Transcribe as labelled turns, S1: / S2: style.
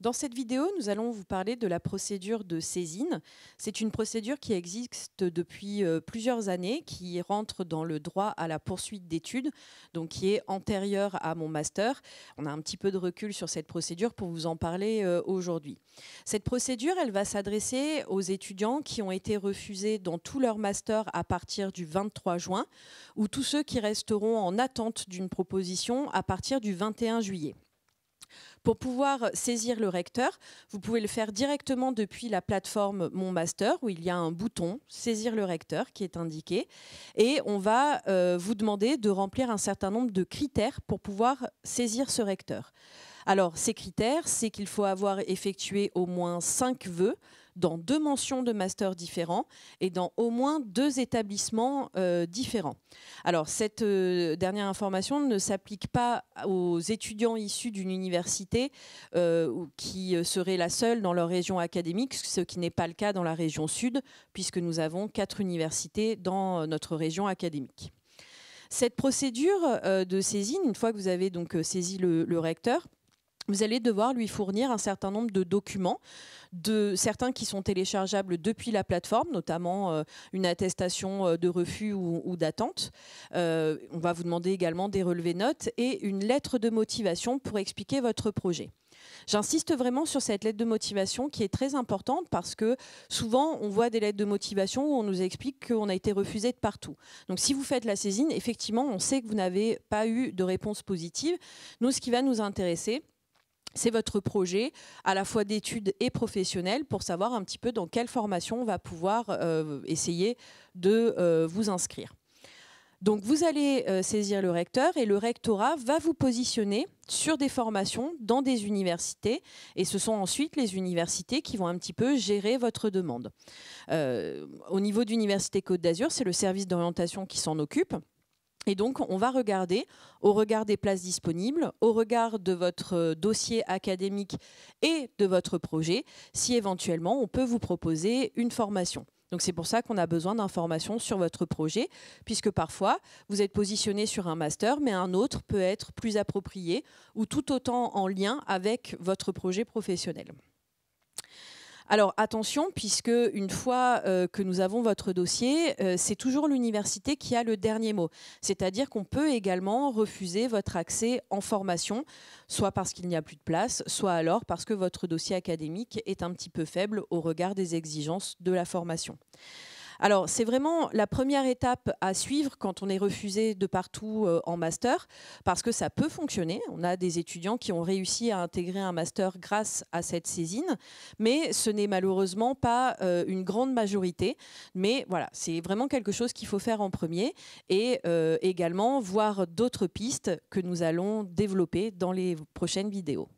S1: Dans cette vidéo, nous allons vous parler de la procédure de saisine. C'est une procédure qui existe depuis euh, plusieurs années, qui rentre dans le droit à la poursuite d'études, donc qui est antérieure à mon master. On a un petit peu de recul sur cette procédure pour vous en parler euh, aujourd'hui. Cette procédure, elle va s'adresser aux étudiants qui ont été refusés dans tout leur master à partir du 23 juin, ou tous ceux qui resteront en attente d'une proposition à partir du 21 juillet. Pour pouvoir saisir le recteur, vous pouvez le faire directement depuis la plateforme Mon Master où il y a un bouton Saisir le recteur qui est indiqué et on va euh, vous demander de remplir un certain nombre de critères pour pouvoir saisir ce recteur. Alors, ces critères, c'est qu'il faut avoir effectué au moins cinq vœux dans deux mentions de master différents et dans au moins deux établissements euh, différents. Alors, cette euh, dernière information ne s'applique pas aux étudiants issus d'une université euh, qui serait la seule dans leur région académique, ce qui n'est pas le cas dans la région sud, puisque nous avons quatre universités dans notre région académique. Cette procédure de saisine, une fois que vous avez donc saisi le recteur, vous allez devoir lui fournir un certain nombre de documents, de certains qui sont téléchargeables depuis la plateforme, notamment euh, une attestation euh, de refus ou, d'attente. Euh, on va vous demander également des relevés notes et une lettre de motivation pour expliquer votre projet. J'insiste vraiment sur cette lettre de motivation qui est très importante parce que souvent on voit des lettres de motivation où on nous explique qu'on a été refusé de partout. Donc si vous faites la saisine, effectivement, on sait que vous n'avez pas eu de réponse positive. Nous, ce qui va nous intéresser, c'est votre projet à la fois d'études et professionnel pour savoir un petit peu dans quelle formation on va pouvoir euh, essayer de euh, vous inscrire. Donc vous allez euh, saisir le recteur et le rectorat va vous positionner sur des formations dans des universités et ce sont ensuite les universités qui vont un petit peu gérer votre demande. au niveau d'Université Côte d'Azur, c'est le service d'orientation qui s'en occupe. Et donc, on va regarder, au regard des places disponibles, au regard de votre euh, dossier académique et de votre projet, si éventuellement on peut vous proposer une formation. Donc c'est pour ça qu'on a besoin d'informations sur votre projet, puisque parfois vous êtes positionné sur un master, mais un autre peut être plus approprié ou tout autant en lien avec votre projet professionnel. Alors attention, puisque une fois euh, que nous avons votre dossier, euh, c'est toujours l'université qui a le dernier mot. C'est-à-dire qu'on peut également refuser votre accès en formation, soit parce qu'il n'y a plus de place, soit alors parce que votre dossier académique est un petit peu faible au regard des exigences de la formation. Alors, c'est vraiment la première étape à suivre quand on est refusé de partout euh, en master, parce que ça peut fonctionner. On a des étudiants qui ont réussi à intégrer un master grâce à cette saisine, mais ce n'est malheureusement pas euh, une grande majorité. Mais voilà, c'est vraiment quelque chose qu'il faut faire en premier et euh, également voir d'autres pistes que nous allons développer dans les prochaines vidéos.